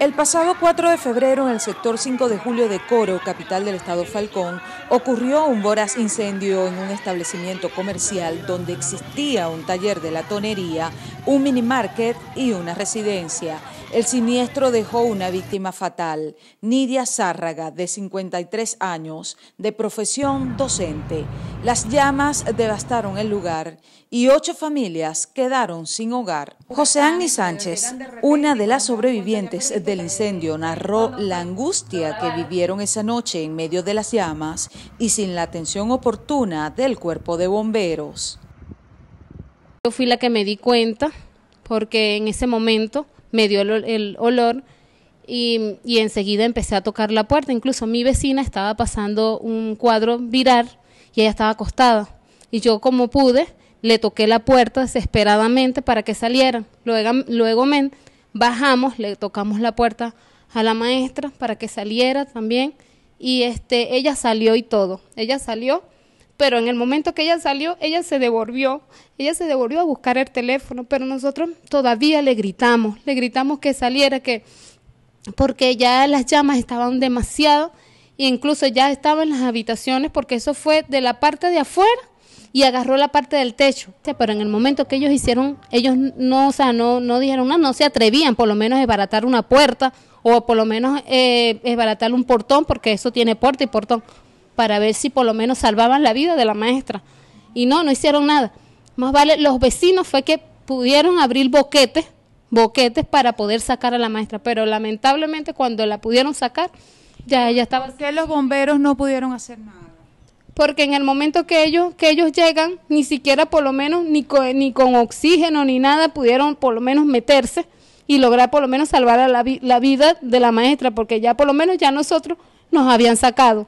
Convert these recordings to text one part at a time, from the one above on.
El pasado 4 de febrero, en el sector 5 de julio de Coro, capital del estado Falcón, ocurrió un voraz incendio en un establecimiento comercial donde existía un taller de latonería, un minimarket y una residencia. El siniestro dejó una víctima fatal, Nidia Zárraga, de 53 años, de profesión docente. Las llamas devastaron el lugar y ocho familias quedaron sin hogar. José Ángel Sánchez, una de las sobrevivientes del incendio, narró la angustia que vivieron esa noche en medio de las llamas y sin la atención oportuna del cuerpo de bomberos. Yo fui la que me di cuenta porque en ese momento me dio el, olor y, enseguida empecé a tocar la puerta. Incluso mi vecina estaba pasando un cuadro viral y ella estaba acostada. Y yo como pude, le toqué la puerta desesperadamente para que saliera. Luego, luego bajamos, le tocamos la puerta a la maestra para que saliera también. Y este, ella salió y todo. Ella salió pero en el momento que ella salió, ella se devolvió, ella se devolvió a buscar el teléfono, pero nosotros todavía le gritamos, le gritamos que saliera, que porque ya las llamas estaban demasiado, e incluso ya estaba en las habitaciones, porque eso fue de la parte de afuera y agarró la parte del techo. Pero en el momento que ellos hicieron, ellos no, o sea, no, no dijeron nada, no, se atrevían por lo menos a desbaratar una puerta o por lo menos eh, desbaratar un portón, porque eso tiene puerta y portón para ver si por lo menos salvaban la vida de la maestra. Y no, no hicieron nada. Más vale, los vecinos fue que pudieron abrir boquetes, boquetes para poder sacar a la maestra, pero lamentablemente cuando la pudieron sacar, ya ella estaba... ¿Por qué los bomberos no pudieron hacer nada? Porque en el momento que ellos, que ellos llegan, ni siquiera por lo menos, ni con, ni con oxígeno ni nada, pudieron por lo menos meterse y lograr por lo menos salvar la vida de la maestra, porque ya por lo menos ya nosotros nos habían sacado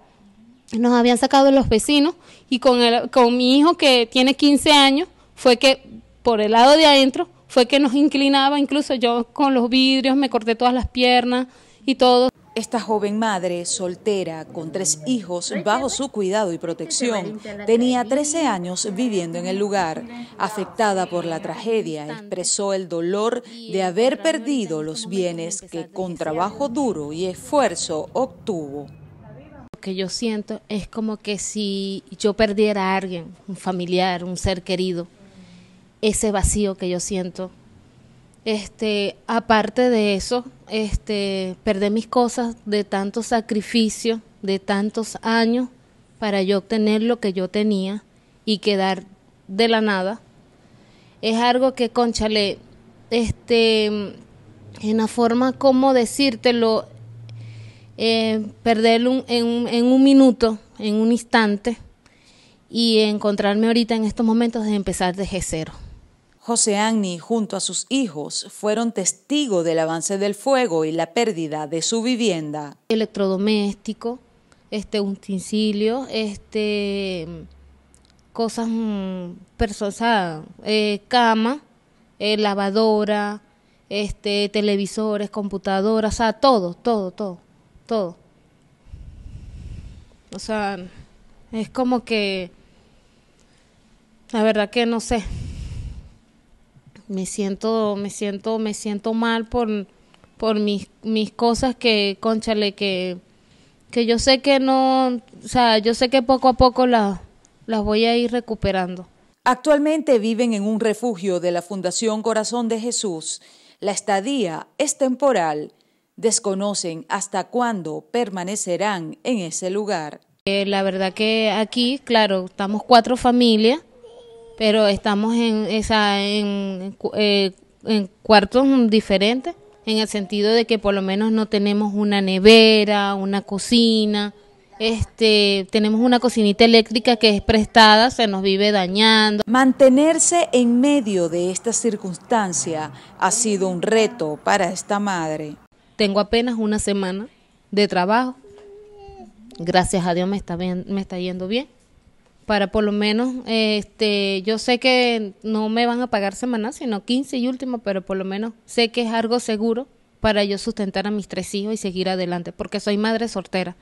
nos habían sacado los vecinos y con, el, con mi hijo que tiene 15 años fue que por el lado de adentro fue que nos inclinaba, incluso yo con los vidrios me corté todas las piernas y todo. Esta joven madre, soltera, con tres hijos bajo su cuidado y protección, tenía 13 años viviendo en el lugar. Afectada por la tragedia, expresó el dolor de haber perdido los bienes que con trabajo duro y esfuerzo obtuvo que yo siento es como que si yo perdiera a alguien, un familiar, un ser querido, ese vacío que yo siento. Este, aparte de eso, este, perder mis cosas de tanto sacrificio, de tantos años para yo obtener lo que yo tenía y quedar de la nada. Es algo que, conchale, este, en la forma como decírtelo, eh, en, un, minuto, en un instante, y encontrarme ahorita en estos momentos de empezar desde cero. José Agni junto a sus hijos fueron testigos del avance del fuego y la pérdida de su vivienda. Electrodoméstico, este utensilio, este cosas mm, personas, eh, cama, eh, lavadora, este televisores, computadoras, todo, todo, todo. O sea, es como que, la verdad que no sé, me siento, me siento, me siento mal por, por mis, mis cosas que, conchale, que, que yo sé que no, o sea, yo sé que poco a poco la las voy a ir recuperando. Actualmente viven en un refugio de la Fundación Corazón de Jesús. La estadía es temporal desconocen hasta cuándo permanecerán en ese lugar. Eh, la verdad que aquí, claro, estamos cuatro familias, pero estamos en, esa, eh, en, cuartos diferentes, en el sentido de que por lo menos no tenemos una nevera, una cocina, este, tenemos una cocinita eléctrica que es prestada, se nos vive dañando. Mantenerse en medio de esta circunstancia ha sido un reto para esta madre. Tengo apenas una semana de trabajo. Gracias a Dios me está, me está yendo bien. Para por lo menos, este, yo sé que no me van a pagar semana, sino 15 y último, pero por lo menos sé que es algo seguro para yo sustentar a mis tres hijos y seguir adelante, porque soy madre soltera.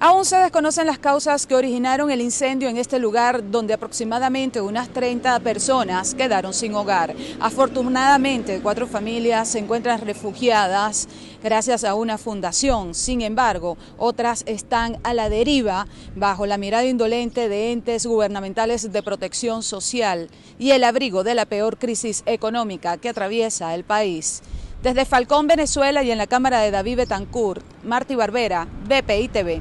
Aún se desconocen las causas que originaron el incendio en este lugar donde aproximadamente unas 30 personas quedaron sin hogar. Afortunadamente, cuatro familias se encuentran refugiadas gracias a una fundación. Sin embargo, otras están a la deriva bajo la mirada indolente de entes gubernamentales de protección social y el abrigo de la peor crisis económica que atraviesa el país. Desde Falcón, Venezuela y en la Cámara de David Betancourt, Marti Barbera, BPI TV.